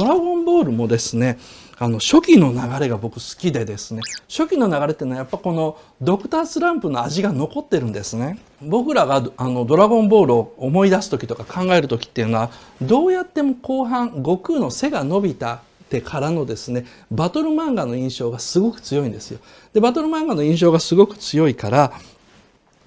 ドラゴンボールもですね、あの初期の流れが僕好きでですね初期の流れってのはやっぱこのドクタースランプの味が残ってるんですね僕らがあのドラゴンボールを思い出す時とか考える時っていうのはどうやっても後半悟空の背が伸びたてからのですねバトル漫画の印象がすごく強いんですよでバトル漫画の印象がすごく強いから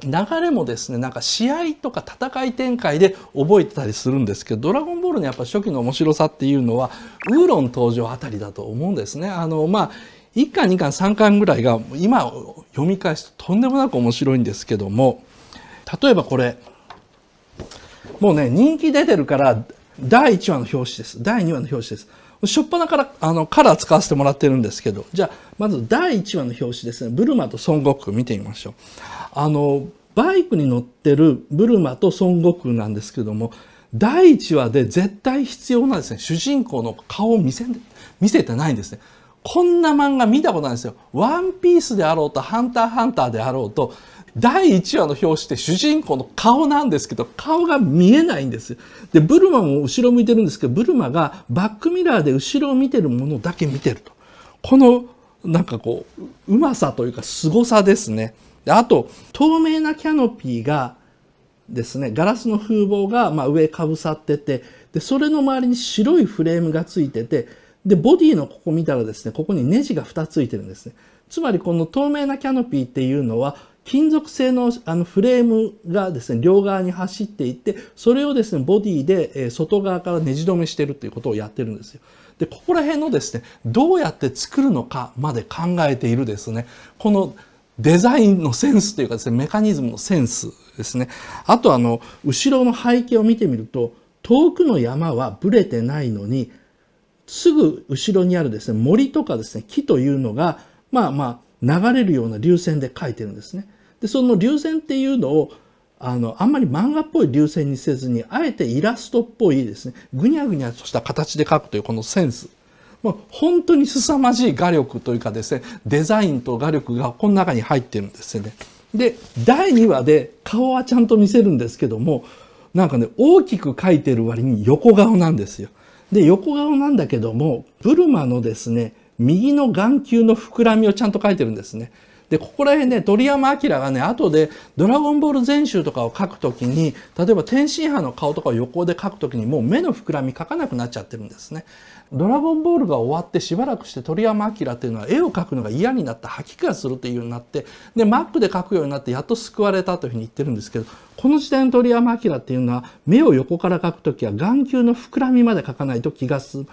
流れもですねなんか試合とか戦い展開で覚えてたりするんですけど「ドラゴンボール」のやっぱ初期の面白さっていうのはウーロン登場あたりだと思うんですね。あのまあ1巻2巻3巻ぐらいが今読み返すととんでもなく面白いんですけども例えばこれもうね人気出てるから第1話の表紙です第2話の表紙ですしょっぱなから、あの、カラー使わせてもらってるんですけど、じゃあ、まず第1話の表紙ですね、ブルマと孫悟空見てみましょう。あの、バイクに乗ってるブルマと孫悟空なんですけども、第1話で絶対必要なですね、主人公の顔を見せ、見せてないんですね。こんな漫画見たことないんですよ。ワンピースであろうと、ハンターハンターであろうと、第1話の表紙って主人公の顔なんですけど、顔が見えないんです。で、ブルマも後ろ向いてるんですけど、ブルマがバックミラーで後ろを見てるものだけ見てると。この、なんかこう、うまさというか凄さですね。あと、透明なキャノピーがですね、ガラスの風貌が、ま上かぶさってて、で、それの周りに白いフレームがついてて、で、ボディのここ見たらですね、ここにネジが2ついてるんですね。つまりこの透明なキャノピーっていうのは金属製のあのフレームがですね、両側に走っていて、それをですね、ボディで外側からねじ止めしてるっていうことをやってるんですよ。で、ここら辺のですね、どうやって作るのかまで考えているですね、このデザインのセンスというかですね、メカニズムのセンスですね。あとあの、後ろの背景を見てみると、遠くの山はブレてないのに、すぐ後ろにあるですね、森とかですね、木というのが、まあまあ流れるような流線で描いてるんですね。で、その流線っていうのをあの、あんまり漫画っぽい流線にせずに、あえてイラストっぽいですね、ぐにゃぐにゃとした形で描くというこのセンス。もう本当に凄まじい画力というかですね、デザインと画力がこの中に入ってるんですよね。で、第2話で顔はちゃんと見せるんですけども、なんかね、大きく描いてる割に横顔なんですよ。で、横顔なんだけども、ブルマのですね、右の眼球の膨らみをちゃんと書いてるんですね。でここら辺ね鳥山明がね後で「ドラゴンボール全集」とかを書く時に例えば天津派の顔とかを横で書く時にもう目の膨らみ書かなくなっちゃってるんですね。ドラゴンボールが終わってしばらくして鳥山明っていうのは絵を描くのが嫌になった吐き気がするっていうようになってでマックで描くようになってやっと救われたというふうに言ってるんですけどこの時代の鳥山明っていうのは目を横から描く時は眼球の膨らみまで描かないと気が済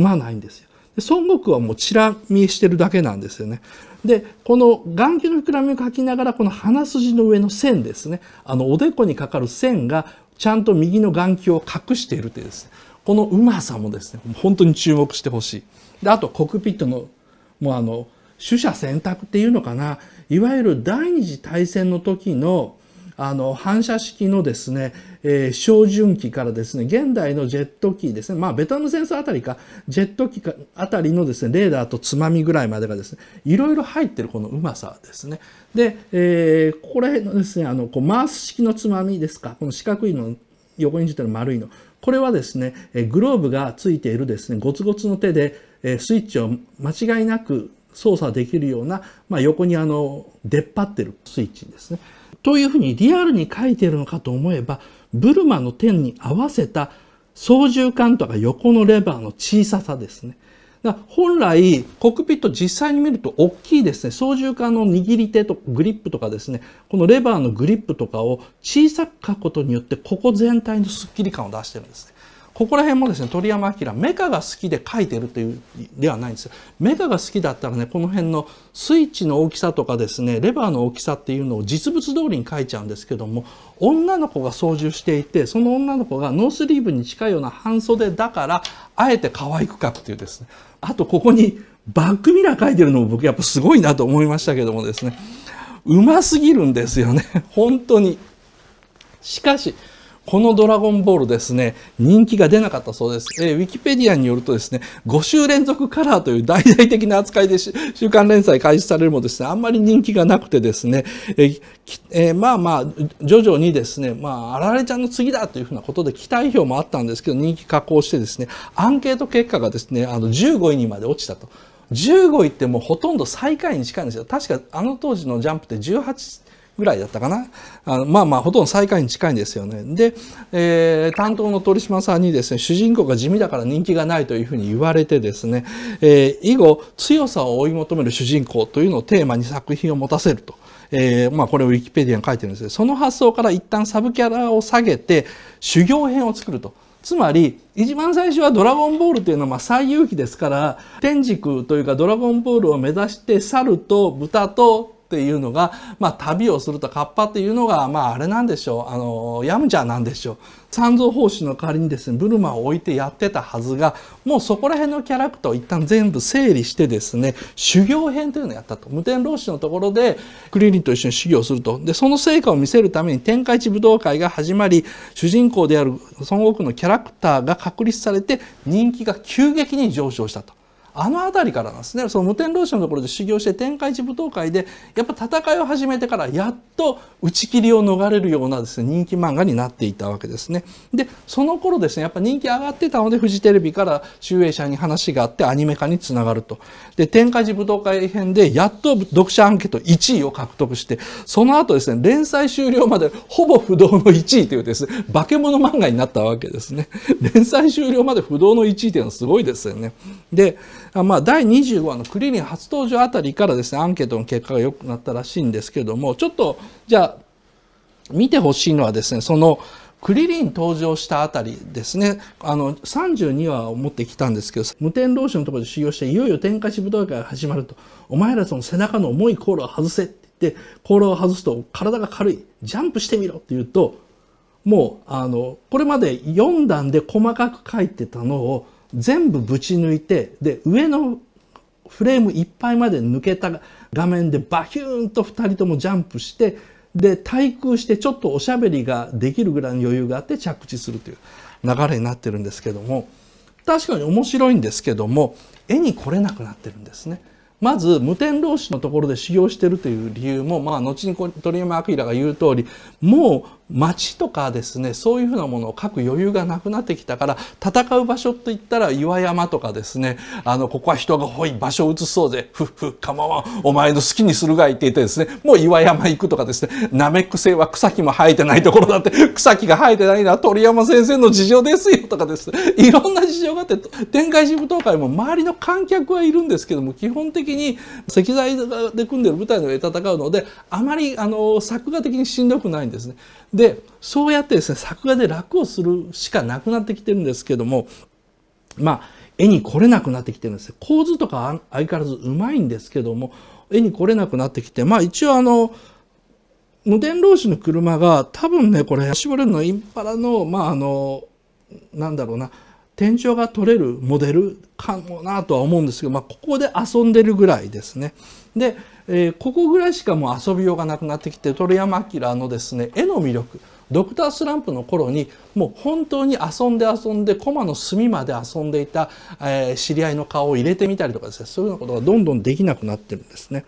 まないんですよ。孫悟空はもうチラ見してるだけなんですよね。で、この眼球の膨らみを描きながら、この鼻筋の上の線ですね。あの、おでこにかかる線が、ちゃんと右の眼球を隠しているというですね。このうまさもですね、本当に注目してほしい。で、あと、コックピットの、もうあの、取捨選択っていうのかな。いわゆる第二次大戦の時の、あの反射式のですね、えー、照準機からですね、現代のジェット機ですね、まあベトナム戦争あたりか、ジェット機かあたりのですね、レーダーとつまみぐらいまでがですね、いろいろ入ってるこのうまさですね。で、えー、これのですね、あの、こうウス式のつまみですか、この四角いの横にじてる丸いの。これはですね、グローブがついているですね、ゴツゴツの手で、スイッチを間違いなく操作できるような、まあ、横にあの出っ張ってるスイッチですね。というふうにリアルに書いているのかと思えば、ブルマの点に合わせた操縦桿とか横のレバーの小ささですね。だから本来、コックピット実際に見ると大きいですね、操縦桿の握り手とグリップとかですね、このレバーのグリップとかを小さく書くことによって、ここ全体のスッキリ感を出してるんですね。ここら辺もですね、鳥山明、メカが好きで描いてるという、ではないんです。メカが好きだったらね、この辺のスイッチの大きさとかですね、レバーの大きさっていうのを実物通りに描いちゃうんですけども、女の子が操縦していて、その女の子がノースリーブに近いような半袖だから、あえて可愛く描くっていうですね。あと、ここにバックミラー描いてるのも僕やっぱすごいなと思いましたけどもですね。うますぎるんですよね。本当に。しかし、このドラゴンボールですね、人気が出なかったそうです。えー、ウィキペディアによるとですね、5週連続カラーという大々的な扱いで週刊連載開始されるもですね、あんまり人気がなくてですね、えーえー、まあまあ、徐々にですね、まあ、あられちゃんの次だというふうなことで期待票もあったんですけど、人気加工してですね、アンケート結果がですね、あの15位にまで落ちたと。15位ってもうほとんど最下位に近いんですよ。確かあの当時のジャンプって18ぐらいだったかなあのまあまあほとんど最下位に近いんですよねで、えー、担当の鳥島さんにですね主人公が地味だから人気がないというふうに言われてですね、えー、以後強さを追い求める主人公というのをテーマに作品を持たせると。えー、まあ、これをウィキペディアに書いてるんですその発想から一旦サブキャラを下げて修行編を作るとつまり一番最初は「ドラゴンボール」というのはまあ最有機ですから天竺というか「ドラゴンボール」を目指して猿と豚とっていうのが、まあ、旅をすると河童っていうのが、まあ、あれなんでしょうあのヤムチャなんでしょう三蔵法師の代わりにですねブルマを置いてやってたはずがもうそこら辺のキャラクターを一旦全部整理してですね修行編というのをやったと無天老師のところでクリリンと一緒に修行するとでその成果を見せるために天下一武道会が始まり主人公である孫悟空のキャラクターが確立されて人気が急激に上昇したと。あの辺りからなんですねその無天老師のところで修行して天下一武踏会でやっぱ戦いを始めてからやっと打ち切りを逃れるようなですね人気漫画になっていたわけですね。でその頃ですねやっぱ人気上がってたのでフジテレビから集英社に話があってアニメ化につながると。で天下一武踏会編でやっと読者アンケート1位を獲得してその後ですね連載終了までほぼ不動の1位というですね化け物漫画になったわけですね。連載終了まで不動の1位というのはすごいですよね。でまあ、第25話のクリリン初登場あたりからですねアンケートの結果が良くなったらしいんですけどもちょっとじゃあ見てほしいのはですねそのクリリン登場したあたりですねあの32話を持ってきたんですけど無天老師のところで修行していよいよ天下一武道会が始まるとお前らその背中の重い航路を外せって言って航路を外すと体が軽いジャンプしてみろって言うともうあのこれまで4段で細かく書いてたのを全部ぶち抜いて、で、上のフレームいっぱいまで抜けた画面でバヒューンと2人ともジャンプして、で、対空してちょっとおしゃべりができるぐらいの余裕があって着地するという流れになってるんですけども、確かに面白いんですけども、絵に来れなくなってるんですね。まず無天老師のところで修行してるという理由も、まあ、後に鳥山明が言う通りもう街とかですねそういうふうなものを書く余裕がなくなってきたから戦う場所といったら岩山とかですねあのここは人が多い場所を移そうぜふっふ構わんお前の好きにするがいって言ってですねもう岩山行くとかですねナメック星は草木も生えてないところだって草木が生えてないのは鳥山先生の事情ですよとかですねいろんな事情があって天界寺舞踏会も周りの観客はいるんですけども基本的に石材で組んでる舞台の上で戦うのであまりあの作画的にしんどくないんですね。でそうやってですね作画で楽をするしかなくなってきてるんですけどもまあ絵に来れなくなってきてるんです構図とか相変わらずうまいんですけども絵に来れなくなってきてまあ一応あの無電老子の車が多分ねこれ絞れるのインパラのまああのなんだろうな天井が取れるモデルかもなとは思うんですけど、まあ、ここで遊んでるぐらいですね。で、えー、ここぐらいしかもう遊びようがなくなってきて、鳥山明のですね、絵の魅力、ドクタースランプの頃に、もう本当に遊んで遊んで、コマの隅まで遊んでいた、えー、知り合いの顔を入れてみたりとかですね、そういうようなことがどんどんできなくなってるんですね。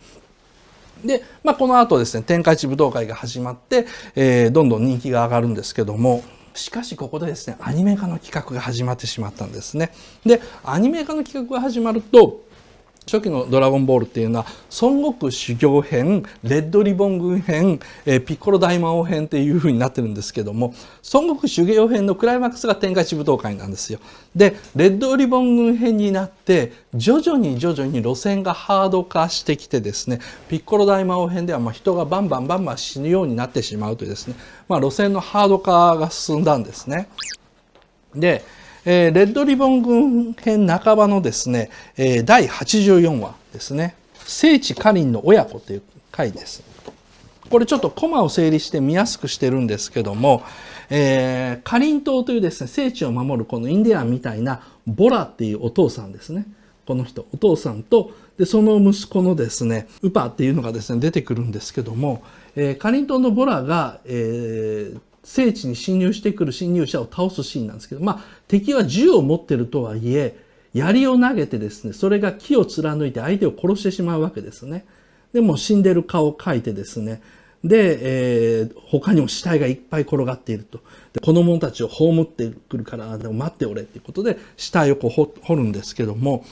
で、まあ、この後ですね、天下一武道会が始まって、えー、どんどん人気が上がるんですけども、しかしここでですねアニメ化の企画が始まってしまったんですね。でアニメ化の企画が始まると初期の「ドラゴンボール」っていうのは孫悟空修行編レッドリボン軍編、えピッコロ大魔王編っていうふうになってるんですけども孫悟空修行編のクライマックスが天下一武道会なんですよ。でレッドリボン軍編になって徐々に徐々に路線がハード化してきてですねピッコロ大魔王編ではま人がバンバンバンバン死ぬようになってしまうというですね、まあ、路線のハード化が進んだんですね。でえー、レッドリボン軍編半ばのですね、えー、第84話ですね「聖地かりの親子」という回です。これちょっとコマを整理して見やすくしてるんですけども、えー、カリン島というですね聖地を守るこのインディアンみたいなボラっていうお父さんですねこの人お父さんとでその息子のですねウパっていうのがですね出てくるんですけども、えー、カリン島のボラが、えー、聖地に侵入してくる侵入者を倒すシーンなんですけど、まあ、敵は銃を持ってるとはいえ、槍を投げてですね、それが木を貫いて相手を殺してしまうわけですね。で、も死んでる顔を描いてですね、で、えー、他にも死体がいっぱい転がっていると。で、子供たちを葬ってくるから、でも待っておれっていうことで、死体をこう掘るんですけども、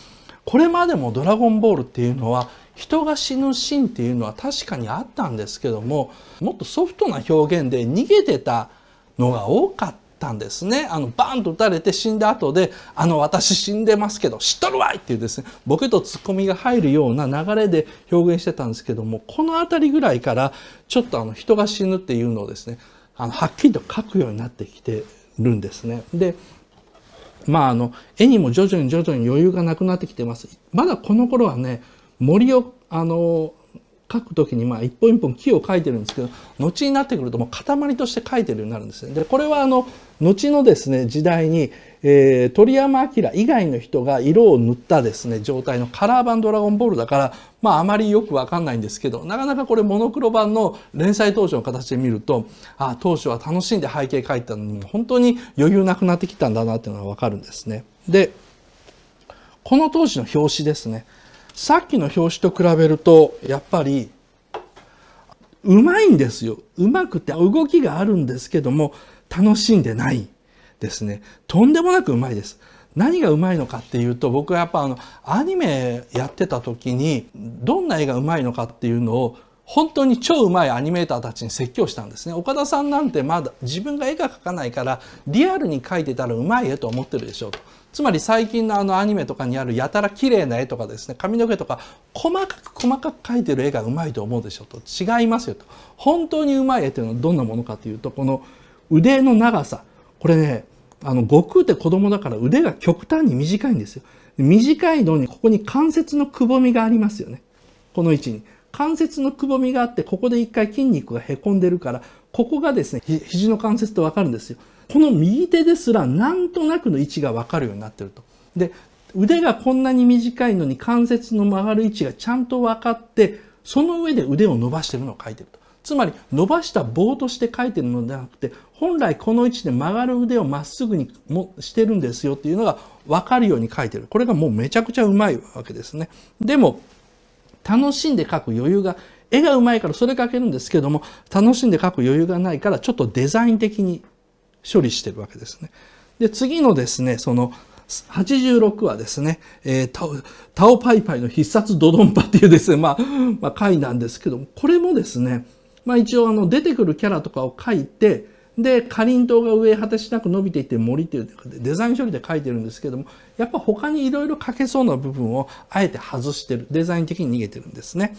これまでもドラゴンボールっていうのは、人が死ぬシーンっていうのは確かにあったんですけどももっとソフトな表現で逃げてたのが多かったんですねあのバンと撃たれて死んだ後で「あの私死んでますけど知っとるわい!」っていうですねボケとツッコミが入るような流れで表現してたんですけどもこの辺りぐらいからちょっとあの人が死ぬっていうのをですねあのはっきりと書くようになってきてるんですね。でまああの絵にも徐々に徐々に余裕がなくなってきてます。まだこの頃はね森をあの書く時にまあ一本一本木を書いてるんですけど後になってくるともう塊として書いてるようになるんですね。でこれはあの後のですね時代に、えー、鳥山明以外の人が色を塗ったですね状態のカラー版「ドラゴンボール」だからまああまりよくわかんないんですけどなかなかこれモノクロ版の連載当初の形で見るとああ当初は楽しんで背景描いたのに本当に余裕なくなってきたんだなっていうのがわかるんですね。でこの当時の表紙ですね。さっきの表紙と比べるとやっぱりうまいんですよ。うまくて動きがあるんですけども楽しんでないですね。とんでもなくうまいです。何がうまいのかっていうと僕はやっぱあのアニメやってた時にどんな絵がうまいのかっていうのを本当に超うまいアニメーターたちに説教したんですね岡田さんなんてまだ自分が絵が描かないからリアルに描いてたらうまい絵と思ってるでしょうとつまり最近のあのアニメとかにあるやたら綺麗な絵とかですね髪の毛とか細かく細かく描いてる絵がうまいと思うでしょうと違いますよと本当にうまい絵というのはどんなものかというとこの腕の長さこれねあの悟空って子供だから腕が極端に短いんですよ短いのにここに関節のくぼみがありますよねこの位置に。関節のくぼみがあって、ここで一回筋肉がへこんでるから、ここがですね、肘の関節とわかるんですよ。この右手ですら、なんとなくの位置がわかるようになってると。で、腕がこんなに短いのに関節の曲がる位置がちゃんと分かって、その上で腕を伸ばしてるのを書いてると。つまり伸ばした棒として書いてるのではなくて、本来この位置で曲がる腕をまっすぐにもしてるんですよっていうのが分かるように書いてる。これがもうめちゃくちゃうまいわけですね。でも、楽しんで描く余裕が絵がうまいからそれ描けるんですけども楽しんで描く余裕がないからちょっとデザイン的に処理してるわけですね。で次のですねその86はですね、えー、タオタオパイパイの必殺ドドンパっていうですね、まあ、まあ、回なんですけども、これもですね、まあ一応あの出てくるキャラとかを書いて、で、かりんとうが上果てしなく伸びていって森っていうデザイン処理で書いてるんですけども、やっぱ他にいろいろ書けそうな部分をあえて外してる。デザイン的に逃げてるんですね。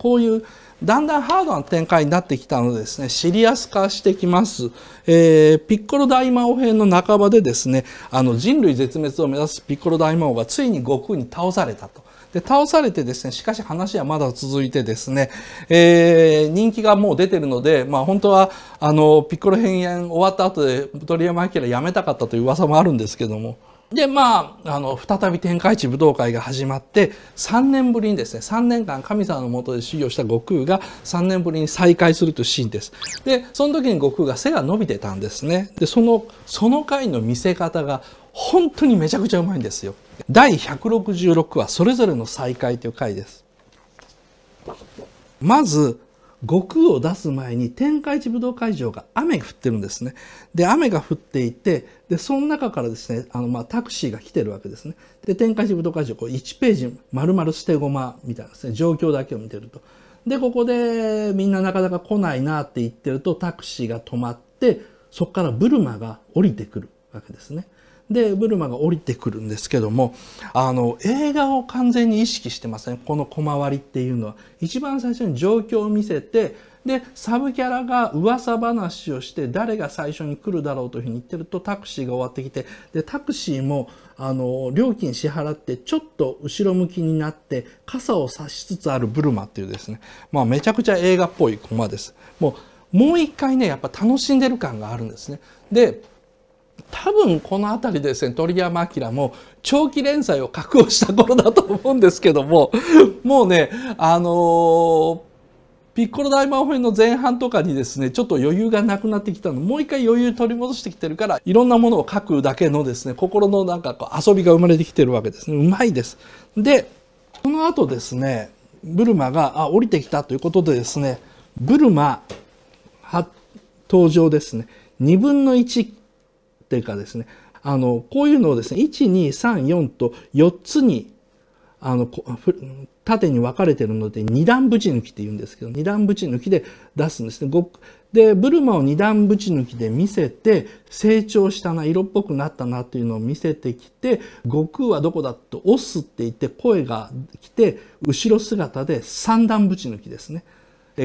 こういうだんだんハードな展開になってきたのでですね、シリアス化してきます。えー、ピッコロ大魔王編の半ばでですね、あの人類絶滅を目指すピッコロ大魔王がついに悟空に倒されたと。で、倒されてですね、しかし話はまだ続いてですね、えー、人気がもう出てるので、まあ本当は、あの、ピッコロ編演終わった後で、鳥山明やめたかったという噂もあるんですけども、で、まあ、あの、再び天下一武道会が始まって、3年ぶりにですね、3年間神様のもとで修行した悟空が3年ぶりに再会するというシーンです。で、その時に悟空が背が伸びてたんですね。で、その、その回の見せ方が本当にめちゃくちゃうまいんですよ。第166話、それぞれの再会という回です。まず、悟空を出す前に天下一武道会場が雨が降ってるんですね。で、雨が降っていて、で、その中からですね、あの、まあ、タクシーが来てるわけですね。で、天下一武道会場、こう1ページ丸々捨て駒みたいなですね、状況だけを見てると。で、ここでみんななかなか来ないなって言ってると、タクシーが止まって、そこからブルマが降りてくるわけですね。でブルマが降りてくるんですけどもあの映画を完全に意識してません、ね、この小回りっていうのは一番最初に状況を見せてでサブキャラが噂話をして誰が最初に来るだろうというふうに言ってるとタクシーが終わってきてでタクシーもあの料金支払ってちょっと後ろ向きになって傘を差しつつあるブルマっていうですね、まあ、めちゃくちゃ映画っぽいマです。もうもう一回ねやっぱ楽しんでる感があるんですね。で多分この辺りですね鳥山明も長期連載を確保した頃だと思うんですけどももうねあのー、ピッコロ大魔法編の前半とかにですねちょっと余裕がなくなってきたのもう一回余裕取り戻してきてるからいろんなものを書くだけのですね心のなんかこう遊びが生まれてきてるわけですねうまいです。でこの後ですねブルマがあ降りてきたということでですねブルマ登場ですね2分の1っていうかですね、あの、こういうのをですね、1、2、3、4と4つに、あの、縦に分かれてるので、2段ぶち抜きって言うんですけど、2段ぶち抜きで出すんですね。で、ブルマを2段ぶち抜きで見せて、成長したな、色っぽくなったなというのを見せてきて、悟空はどこだと、押す」って言って声が来て、後ろ姿で3段ぶち抜きですね。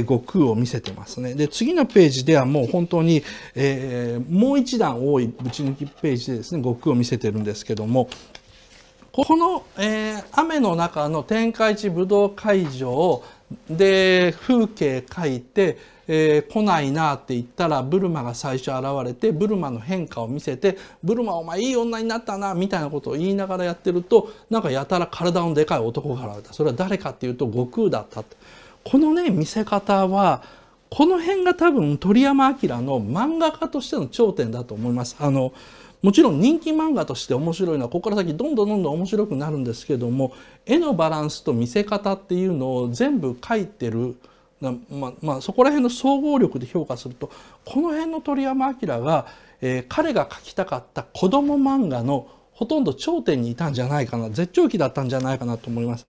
悟空を見せてますね。で、次のページではもう本当に、えー、もう一段多いぶち抜きページでですね、悟空を見せてるんですけども、この、えー、雨の中の天下一武道会場で風景描いて、えー、来ないなって言ったらブルマが最初現れてブルマの変化を見せてブルマお前いい女になったなみたいなことを言いながらやってるとなんかやたら体のでかい男が現れたそれは誰かっていうと悟空だったって。このね見せ方はこの辺が多分鳥山明の漫画家としての頂点だと思います。あのもちろん人気漫画として面白いのはここから先どんどんどんどん面白くなるんですけども絵のバランスと見せ方っていうのを全部書いてる、ままあ、そこら辺の総合力で評価するとこの辺の鳥山明が、えー、彼が描きたかった子供漫画のほとんど頂点にいたんじゃないかな絶頂期だったんじゃないかなと思います。